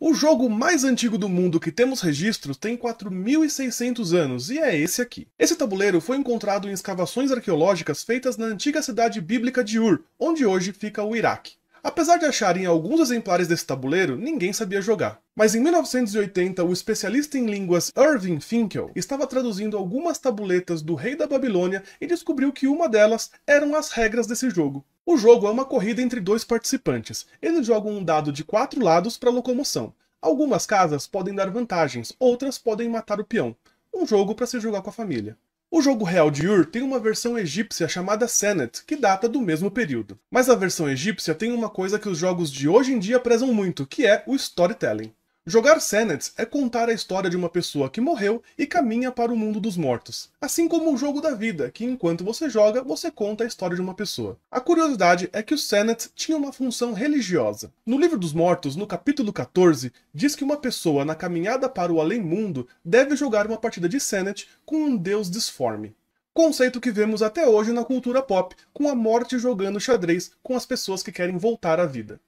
O jogo mais antigo do mundo que temos registros tem 4.600 anos, e é esse aqui. Esse tabuleiro foi encontrado em escavações arqueológicas feitas na antiga cidade bíblica de Ur, onde hoje fica o Iraque. Apesar de acharem alguns exemplares desse tabuleiro, ninguém sabia jogar. Mas em 1980, o especialista em línguas Irving Finkel estava traduzindo algumas tabuletas do Rei da Babilônia e descobriu que uma delas eram as regras desse jogo. O jogo é uma corrida entre dois participantes. Eles jogam um dado de quatro lados para locomoção. Algumas casas podem dar vantagens, outras podem matar o peão. Um jogo para se jogar com a família. O jogo real de Ur tem uma versão egípcia chamada Senet, que data do mesmo período. Mas a versão egípcia tem uma coisa que os jogos de hoje em dia prezam muito, que é o storytelling. Jogar Senet é contar a história de uma pessoa que morreu e caminha para o mundo dos mortos, assim como o jogo da vida, que enquanto você joga, você conta a história de uma pessoa. A curiosidade é que o Senet tinha uma função religiosa. No Livro dos Mortos, no capítulo 14, diz que uma pessoa na caminhada para o além-mundo deve jogar uma partida de Senet com um deus disforme conceito que vemos até hoje na cultura pop, com a morte jogando xadrez com as pessoas que querem voltar à vida.